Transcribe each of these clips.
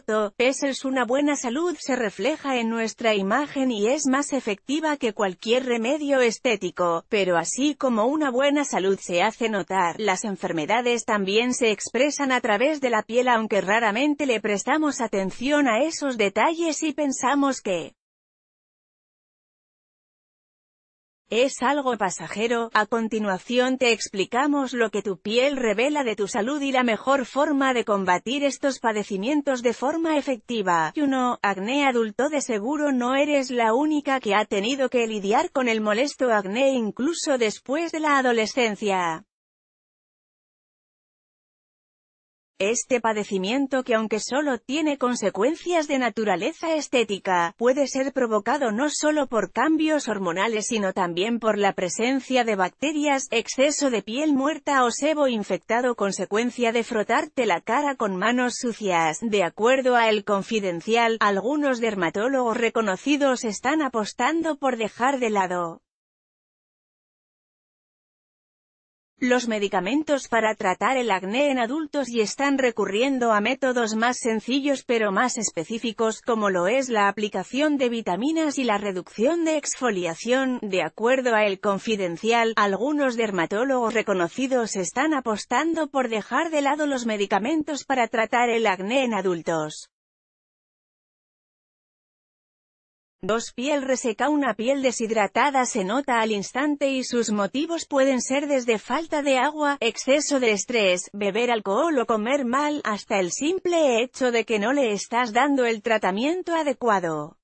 foto, es una buena salud se refleja en nuestra imagen y es más efectiva que cualquier remedio estético, pero así como una buena salud se hace notar, las enfermedades también se expresan a través de la piel aunque raramente le prestamos atención a esos detalles y pensamos que Es algo pasajero, a continuación te explicamos lo que tu piel revela de tu salud y la mejor forma de combatir estos padecimientos de forma efectiva. uno, Acné adulto de seguro no eres la única que ha tenido que lidiar con el molesto acné incluso después de la adolescencia. Este padecimiento que aunque solo tiene consecuencias de naturaleza estética, puede ser provocado no solo por cambios hormonales sino también por la presencia de bacterias, exceso de piel muerta o sebo infectado consecuencia de frotarte la cara con manos sucias. De acuerdo a El Confidencial, algunos dermatólogos reconocidos están apostando por dejar de lado los medicamentos para tratar el acné en adultos y están recurriendo a métodos más sencillos pero más específicos como lo es la aplicación de vitaminas y la reducción de exfoliación. De acuerdo a El Confidencial, algunos dermatólogos reconocidos están apostando por dejar de lado los medicamentos para tratar el acné en adultos. Dos Piel reseca Una piel deshidratada se nota al instante y sus motivos pueden ser desde falta de agua, exceso de estrés, beber alcohol o comer mal, hasta el simple hecho de que no le estás dando el tratamiento adecuado.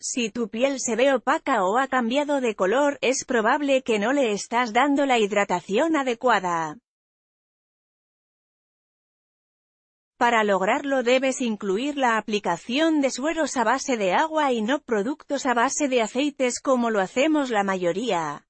Si tu piel se ve opaca o ha cambiado de color, es probable que no le estás dando la hidratación adecuada. Para lograrlo debes incluir la aplicación de sueros a base de agua y no productos a base de aceites como lo hacemos la mayoría.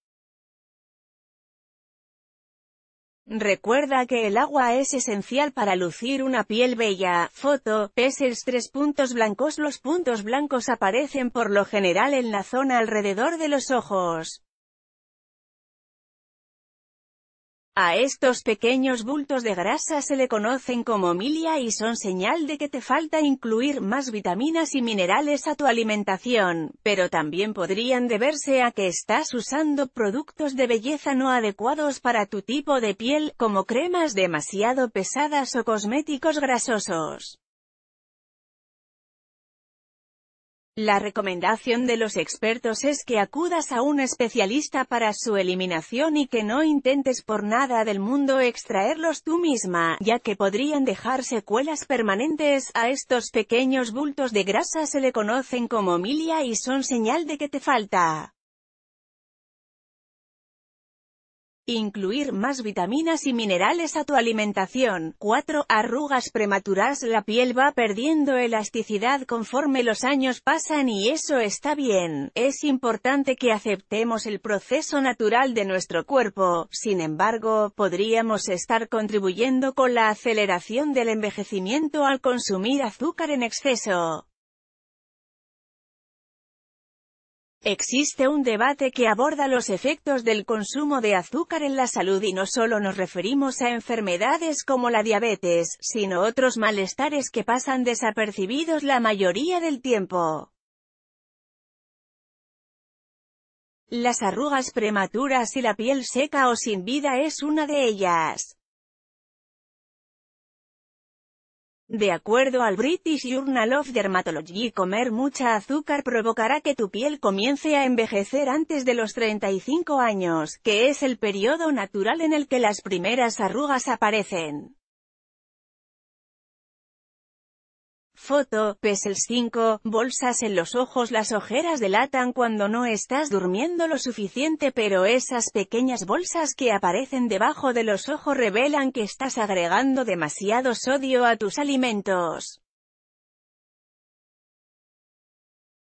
Recuerda que el agua es esencial para lucir una piel bella. Foto, peses tres puntos blancos Los puntos blancos aparecen por lo general en la zona alrededor de los ojos. A estos pequeños bultos de grasa se le conocen como milia y son señal de que te falta incluir más vitaminas y minerales a tu alimentación, pero también podrían deberse a que estás usando productos de belleza no adecuados para tu tipo de piel, como cremas demasiado pesadas o cosméticos grasosos. La recomendación de los expertos es que acudas a un especialista para su eliminación y que no intentes por nada del mundo extraerlos tú misma, ya que podrían dejar secuelas permanentes. A estos pequeños bultos de grasa se le conocen como milia y son señal de que te falta Incluir más vitaminas y minerales a tu alimentación. 4. Arrugas prematuras La piel va perdiendo elasticidad conforme los años pasan y eso está bien. Es importante que aceptemos el proceso natural de nuestro cuerpo. Sin embargo, podríamos estar contribuyendo con la aceleración del envejecimiento al consumir azúcar en exceso. Existe un debate que aborda los efectos del consumo de azúcar en la salud y no solo nos referimos a enfermedades como la diabetes, sino otros malestares que pasan desapercibidos la mayoría del tiempo. Las arrugas prematuras y la piel seca o sin vida es una de ellas. De acuerdo al British Journal of Dermatology, comer mucha azúcar provocará que tu piel comience a envejecer antes de los 35 años, que es el periodo natural en el que las primeras arrugas aparecen. Foto, PESEL 5, bolsas en los ojos Las ojeras delatan cuando no estás durmiendo lo suficiente pero esas pequeñas bolsas que aparecen debajo de los ojos revelan que estás agregando demasiado sodio a tus alimentos.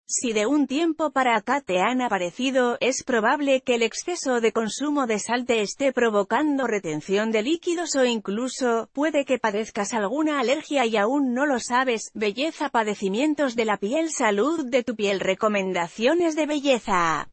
Si de un tiempo para acá te han aparecido, es probable que el exceso de consumo de sal te esté provocando retención de líquidos o incluso, puede que padezcas alguna alergia y aún no lo sabes, belleza padecimientos de la piel salud de tu piel recomendaciones de belleza.